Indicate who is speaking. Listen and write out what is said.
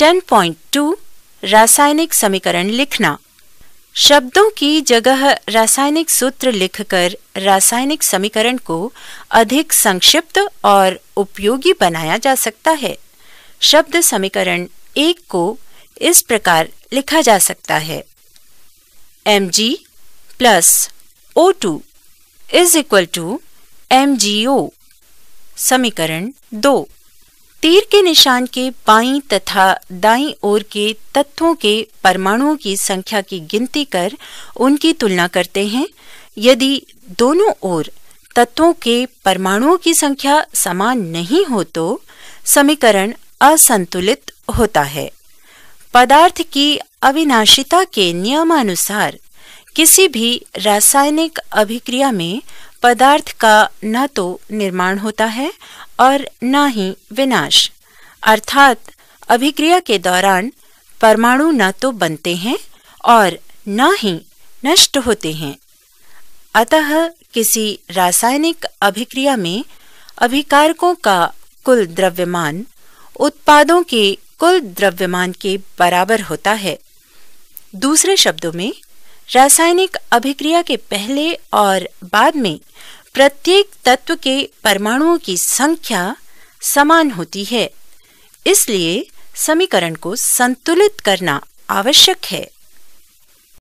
Speaker 1: 10.2 रासायनिक समीकरण लिखना शब्दों की जगह रासायनिक सूत्र लिखकर रासायनिक समीकरण को अधिक संक्षिप्त और उपयोगी बनाया जा सकता है शब्द समीकरण एक को इस प्रकार लिखा जा सकता है m g plus o two is equal to m g o समीकरण दो तीर के निशान के बाई तथा दाई ओर के तत्वों के परमाणुओं की संख्या की गिनती कर उनकी तुलना करते हैं यदि दोनों ओर तत्वों के परमाणुओं की संख्या समान नहीं हो तो समीकरण असंतुलित होता है पदार्थ की अविनाशिता के नियमानुसार किसी भी रासायनिक अभिक्रिया में पदार्थ का न तो निर्माण होता है और न ही विनाश अर्थात अभिक्रिया के दौरान परमाणु न तो बनते हैं और न ही नष्ट होते हैं अतः किसी रासायनिक अभिक्रिया में अभिकारकों का कुल द्रव्यमान उत्पादों के कुल द्रव्यमान के बराबर होता है दूसरे शब्दों में रासायनिक अभिक्रिया के पहले और बाद में प्रत्येक तत्व के परमाणुओं की संख्या समान होती है इसलिए समीकरण को संतुलित करना आवश्यक है